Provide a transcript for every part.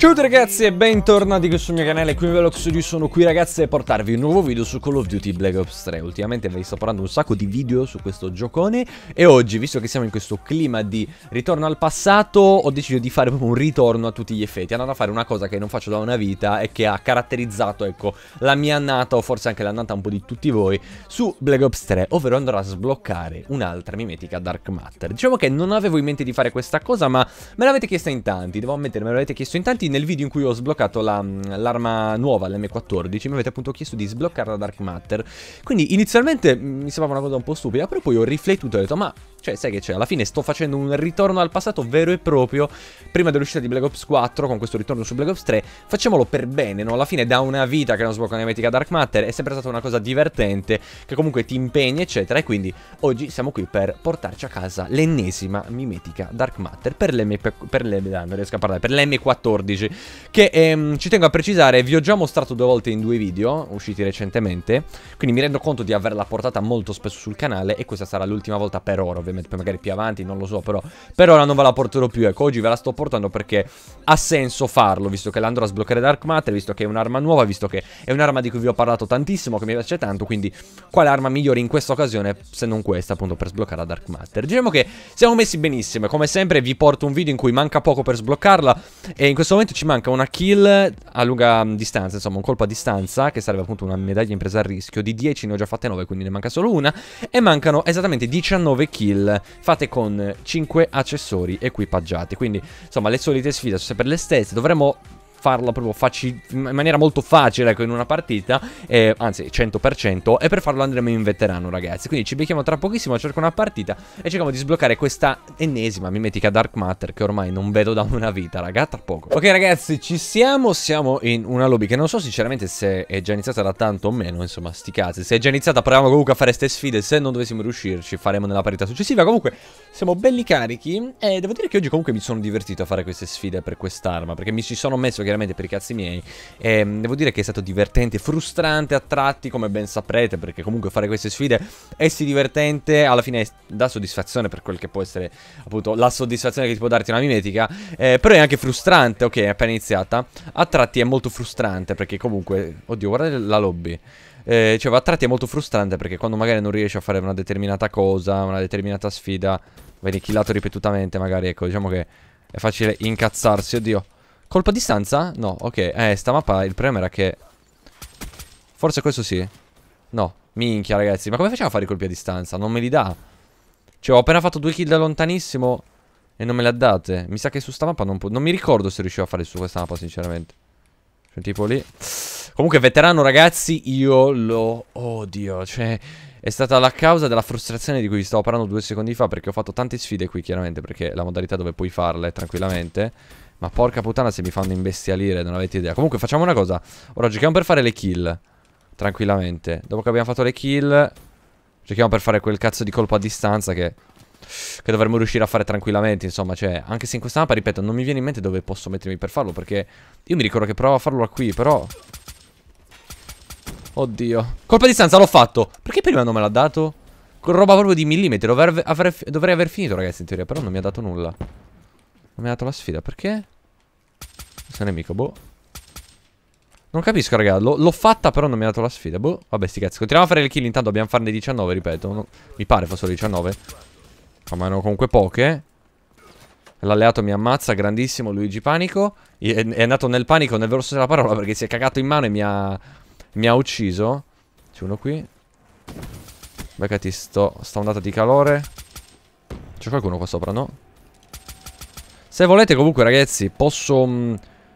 Ciao a tutti ragazzi e bentornati qui sul mio canale, qui Velox, Veloxudio, sono qui ragazzi a portarvi un nuovo video su Call of Duty Black Ops 3 Ultimamente vi sto parlando un sacco di video su questo giocone e oggi, visto che siamo in questo clima di ritorno al passato Ho deciso di fare proprio un ritorno a tutti gli effetti, andando a fare una cosa che non faccio da una vita e che ha caratterizzato, ecco, la mia annata o forse anche l'annata un po' di tutti voi Su Black Ops 3, ovvero andrò a sbloccare un'altra mimetica Dark Matter Diciamo che non avevo in mente di fare questa cosa ma me l'avete chiesta in tanti, devo ammettere me l'avete chiesto in tanti nel video in cui ho sbloccato l'arma nuova, l'M14, mi avete appunto chiesto di sbloccare la Dark Matter. Quindi inizialmente mm, mi sembrava una cosa un po' stupida, però poi ho riflettuto e ho detto, ma cioè, sai che c'è? Alla fine sto facendo un ritorno al passato vero e proprio. Prima dell'uscita di Black Ops 4, con questo ritorno su Black Ops 3, facciamolo per bene, no? Alla fine da una vita che non sblocca Nemetica Dark Matter è sempre stata una cosa divertente, che comunque ti impegni, eccetera. E quindi oggi siamo qui per portarci a casa l'ennesima mimetica Dark Matter per l'M... per non riesco a parlare, per l'M14 amici Che ehm, ci tengo a precisare Vi ho già mostrato due volte in due video Usciti recentemente Quindi mi rendo conto di averla portata molto spesso sul canale E questa sarà l'ultima volta per ora ovviamente Poi magari più avanti non lo so però Per ora non ve la porterò più Ecco oggi ve la sto portando perché ha senso farlo Visto che l'andrò a sbloccare Dark Matter Visto che è un'arma nuova Visto che è un'arma di cui vi ho parlato tantissimo Che mi piace tanto Quindi quale arma migliore in questa occasione Se non questa appunto per sbloccare la Dark Matter Diciamo che siamo messi benissimo Come sempre vi porto un video in cui manca poco per sbloccarla E in questo momento momento ci manca una kill a lunga distanza, insomma un colpo a distanza, che sarebbe appunto una medaglia impresa a rischio. Di 10 ne ho già fatte 9, quindi ne manca solo una. E mancano esattamente 19 kill fatte con 5 accessori equipaggiati. Quindi insomma le solite sfide sono sempre le stesse. Dovremmo farla proprio in maniera molto facile, ecco, in una partita, eh, anzi 100%, e per farlo andremo in veterano, ragazzi. Quindi ci becchiamo tra pochissimo, cerco una partita e cerchiamo di sbloccare questa ennesima mimetica Dark Matter che ormai non vedo da una vita, raga, tra poco. Ok, ragazzi, ci siamo, siamo in una lobby che non so sinceramente se è già iniziata da tanto o meno, insomma, sti casi. Se è già iniziata proviamo comunque a fare queste sfide, se non dovessimo riuscirci faremo nella partita successiva. Comunque siamo belli carichi e devo dire che oggi comunque mi sono divertito a fare queste sfide per quest'arma, perché mi ci sono messo che chiaramente per i cazzi miei. E, ehm, devo dire che è stato divertente, frustrante a tratti, come ben saprete, perché comunque fare queste sfide è sì divertente, alla fine dà soddisfazione per quel che può essere appunto la soddisfazione che ti può darti una mimetica, eh, però è anche frustrante, ok, è appena iniziata. A tratti è molto frustrante perché comunque, oddio, guardate la lobby. Eh, cioè, a tratti è molto frustrante perché quando magari non riesci a fare una determinata cosa, una determinata sfida, vieni killato ripetutamente magari, ecco, diciamo che è facile incazzarsi, oddio. Colpa a distanza? No, ok. Eh, sta mappa il problema era che... Forse questo sì. No. Minchia, ragazzi. Ma come facciamo a fare i colpi a distanza? Non me li dà. Cioè, ho appena fatto due kill da lontanissimo e non me le ha date. Mi sa che su sta mappa non può... Non mi ricordo se riuscivo a fare su questa mappa, sinceramente. C'è cioè, un tipo lì. Comunque, veterano, ragazzi, io lo odio. Cioè... È stata la causa della frustrazione di cui vi stavo parlando due secondi fa Perché ho fatto tante sfide qui chiaramente Perché la modalità dove puoi farle tranquillamente ma porca puttana se mi fanno imbestialire, non avete idea. Comunque facciamo una cosa. Ora giochiamo per fare le kill. Tranquillamente. Dopo che abbiamo fatto le kill, giochiamo per fare quel cazzo di colpo a distanza che... Che dovremmo riuscire a fare tranquillamente, insomma, cioè, anche se in questa mappa, ripeto, non mi viene in mente dove posso mettermi per farlo, perché io mi ricordo che provavo a farlo qui, però... Oddio. Colpa a distanza, l'ho fatto! Perché prima non me l'ha dato? Con roba proprio di millimetri, dovrei, aver finito, ragazzi, in teoria, però non mi ha dato nulla mi ha dato la sfida, perché? Questo nemico, boh Non capisco, raga, l'ho fatta però non mi ha dato la sfida, boh Vabbè, sti cazzi, continuiamo a fare le kill, intanto dobbiamo farne 19, ripeto no, Mi pare fossero 19 Ma no, erano comunque poche L'alleato mi ammazza, grandissimo Luigi Panico è, andato nel panico, nel vero senso della parola Perché si è cagato in mano e mi ha, mi ha ucciso C'è uno qui Beccati sto, sta ondata di calore C'è qualcuno qua sopra, no? Se volete comunque ragazzi posso, mm,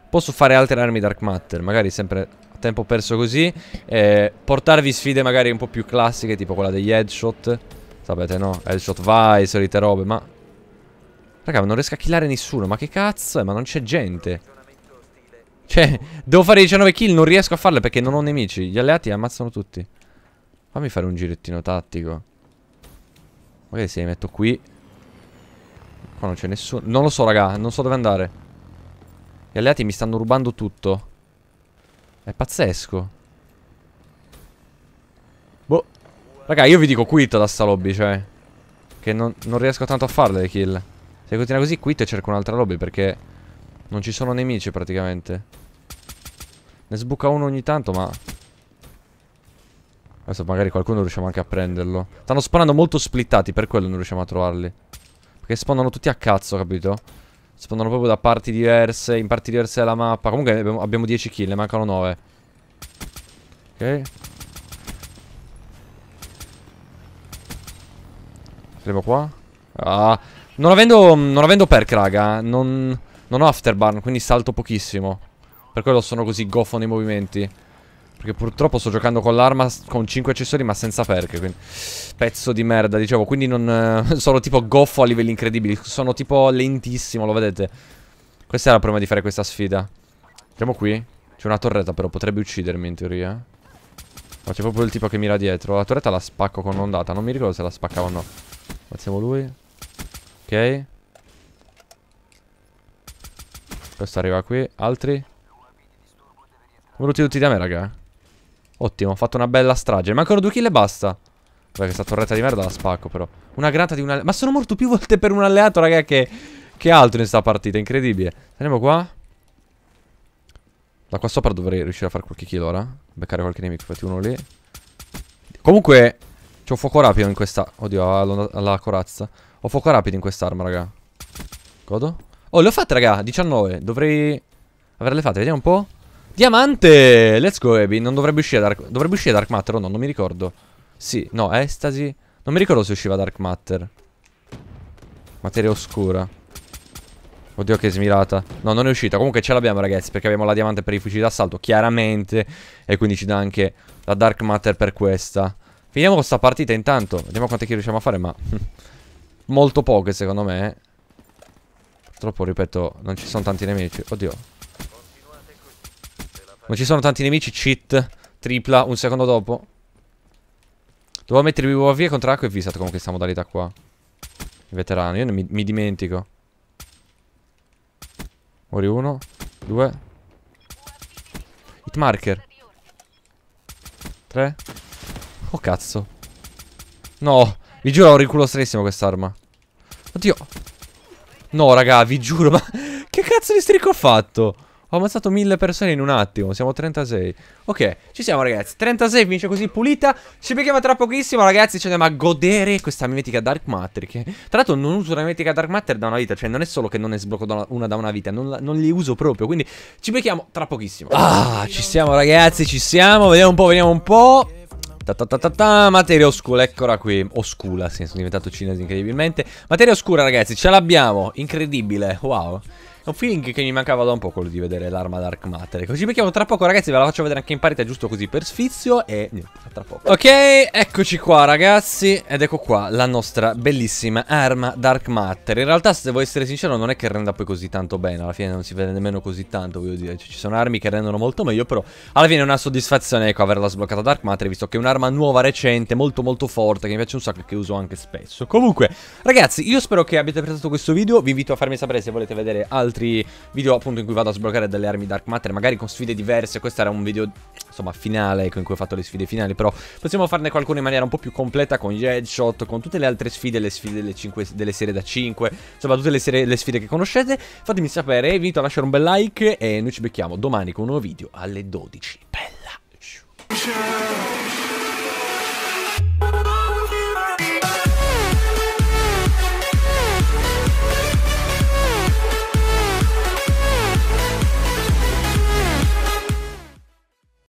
posso fare altre armi Dark Matter Magari sempre a tempo perso così eh, Portarvi sfide magari un po' più classiche Tipo quella degli headshot Sapete no? Headshot vai, solite robe Ma... Raga ma non riesco a killare nessuno Ma che cazzo è? Ma non c'è gente Cioè devo fare 19 kill Non riesco a farle perché non ho nemici Gli alleati ammazzano tutti Fammi fare un girettino tattico Magari se li metto qui Qua non c'è nessuno. Non lo so, raga. Non so dove andare. Gli alleati mi stanno rubando tutto. È pazzesco. Boh. Raga, io vi dico quit da sta lobby, cioè. Che non, non riesco tanto a farle le kill. Se continua così, quit e cerco un'altra lobby perché non ci sono nemici praticamente. Ne sbuca uno ogni tanto, ma... Adesso magari qualcuno riusciamo anche a prenderlo. Stanno sparando molto splittati, per quello non riusciamo a trovarli. Perché spawnano tutti a cazzo, capito? Spawnano proprio da parti diverse, in parti diverse della mappa. Comunque abbiamo, 10 kill, ne mancano 9. Ok. Arrivo qua. Ah, non avendo, non avendo perk, raga, non, non ho afterburn, quindi salto pochissimo. Per quello sono così goffo nei movimenti. Perché purtroppo sto giocando con l'arma con 5 accessori ma senza perche quindi... Pezzo di merda dicevo Quindi non... Eh, sono tipo goffo a livelli incredibili Sono tipo lentissimo lo vedete Questa è la prima di fare questa sfida Andiamo qui C'è una torretta però potrebbe uccidermi in teoria Ma c'è proprio il tipo che mira dietro La torretta la spacco con ondata Non mi ricordo se la spaccavo o no Ammazziamo lui Ok Questo arriva qui Altri Venuti tutti da me raga Ottimo, ho fatto una bella strage. Mancano due kill e basta. Vabbè, questa torretta di merda la spacco, però. Una granata di un alleato. Ma sono morto più volte per un alleato, raga, che... Che altro in questa partita, incredibile. Andiamo qua. Da qua sopra dovrei riuscire a fare qualche kill ora. Beccare qualche nemico, fatti uno lì. Comunque, c'ho fuoco rapido in questa... Oddio, alla corazza. Ho fuoco rapido in quest'arma, raga. Godo. Oh, le ho fatte, raga, 19. Dovrei averle fatte, vediamo un po'. Diamante! Let's go, Ebi. Non dovrebbe uscire Dark... Dovrebbe uscire Dark Matter o oh, no? Non mi ricordo. Sì, no, Estasi. Non mi ricordo se usciva Dark Matter. Materia oscura. Oddio che smirata. No, non è uscita. Comunque ce l'abbiamo, ragazzi, perché abbiamo la diamante per i fucili d'assalto, chiaramente. E quindi ci dà anche la Dark Matter per questa. Finiamo questa partita intanto. Vediamo quante kill riusciamo a fare, ma... Molto poche, secondo me. Purtroppo, ripeto, non ci sono tanti nemici. Oddio. Non ci sono tanti nemici, cheat, tripla, un secondo dopo. Dovevo mettere UAV contro acqua e Visat comunque questa modalità qua. Il veterano, io mi, mi dimentico. Muori uno, due. Hitmarker Tre. Oh cazzo. No, vi giuro ho il culo stressimo quest'arma. Oddio. No, raga, vi giuro, ma che cazzo di stricco ho fatto? Ho ammazzato mille persone in un attimo, siamo 36 Ok, ci siamo ragazzi 36 vince così pulita Ci becchiamo tra pochissimo ragazzi Ci andiamo a godere questa mimetica Dark Matter che... Tra l'altro non uso una mimetica Dark Matter da una vita Cioè non è solo che non ne sblocco una, da una vita non, non, li uso proprio Quindi ci becchiamo tra pochissimo Ah, ci siamo ragazzi, ci siamo Vediamo un po', vediamo un po' Ta, ta, ta, ta materia oscura, eccola qui Oscura, sì, sono diventato cinese incredibilmente Materia oscura ragazzi, ce l'abbiamo Incredibile, wow è un feeling che mi mancava da un po' quello di vedere l'arma Dark Matter. Così ecco, becchiamo tra poco, ragazzi. Ve la faccio vedere anche in parete, giusto così per sfizio. E niente, tra poco. Ok, eccoci qua, ragazzi. Ed ecco qua la nostra bellissima arma Dark Matter. In realtà, se devo essere sincero, non è che renda poi così tanto bene. Alla fine non si vede nemmeno così tanto, voglio dire. Cioè, ci sono armi che rendono molto meglio, però alla fine è una soddisfazione, ecco, averla sbloccata Dark Matter, visto che è un'arma nuova, recente, molto molto forte, che mi piace un sacco e che uso anche spesso. Comunque, ragazzi, io spero che abbiate apprezzato questo video. Vi invito a farmi sapere se volete vedere altri altri video appunto in cui vado a sbloccare delle armi Dark Matter, magari con sfide diverse, questo era un video insomma finale ecco, in cui ho fatto le sfide finali, però possiamo farne qualcuno in maniera un po' più completa con gli headshot, con tutte le altre sfide, le sfide delle, 5, delle serie da 5, insomma tutte le, serie, le sfide che conoscete, fatemi sapere, vi invito a lasciare un bel like e noi ci becchiamo domani con un nuovo video alle 12. Bella!